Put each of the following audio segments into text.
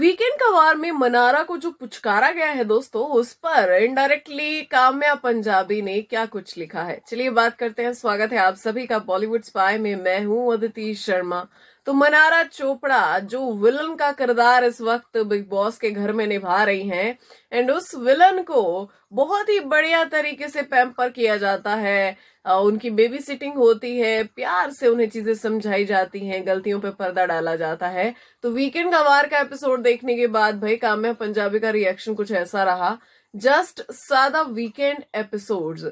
weekend का वार में मनारा को जो पुचकारा गया है दोस्तों उस पर इनडायरेक्टली काम्या पंजाबी ने क्या कुछ लिखा है चलिए बात करते हैं स्वागत है आप सभी का बॉलीवुड स्पाई में मैं हूं अदिति शर्मा तो मनारा चोपड़ा जो विलन का किरदार इस वक्त बिग बॉस के घर में निभा रही हैं एंड उस विलन को बहुत ही बढ़िया तरीके से पैम्पर किया जाता है उनकी बेबी सिटिंग होती है प्यार से उन्हें चीजें समझाई जाती हैं गलतियों पे पर्दा डाला जाता है तो वीकेंड वार का एपिसोड देखने के बाद भाई काम्या पंजाबी का रिएक्शन कुछ ऐसा रहा जस्ट सादा weekend episodes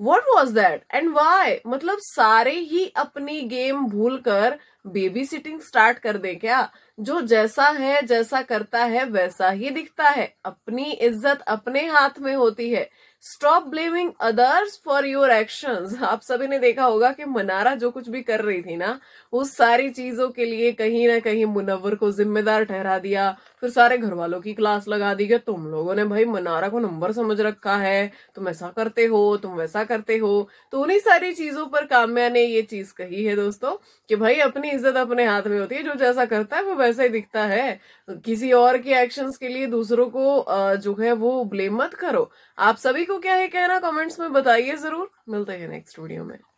what was that and why मतलब सारे ही अपनी गेम भूल कर बेबी सिटिंग स्टार्ट कर दे क्या जो जैसा है जैसा करता है वैसा ही दिखता है अपनी इज्जत अपने हाथ में होती है stop blaming others for your action आप सभी ने देखा होगा कि मनारा जो कुछ भी कर रही थी ना वो सारी चीजों के लिए कहीं ना कहीं मुनवर को जिम्मेदार ठहरा दिया फिर सारे घर वालों की क्लास लगा दी कि तुम लोगों ने भाई मनारा को नंबर समझ रखा है तुम ऐसा करते हो तुम वैसा करते हो तो उन्हीं सारी चीजों पर काम्या ने ये चीज कही है दोस्तों कि भाई अपनी इज्जत अपने हाथ में होती है जो जैसा करता है वो वैसा ही दिखता है किसी और के एक्शन के लिए दूसरों को जो है वो ब्लेम मत करो आप सभी को को क्या है कहना कमेंट्स में बताइए जरूर मिलते हैं नेक्स्ट वीडियो में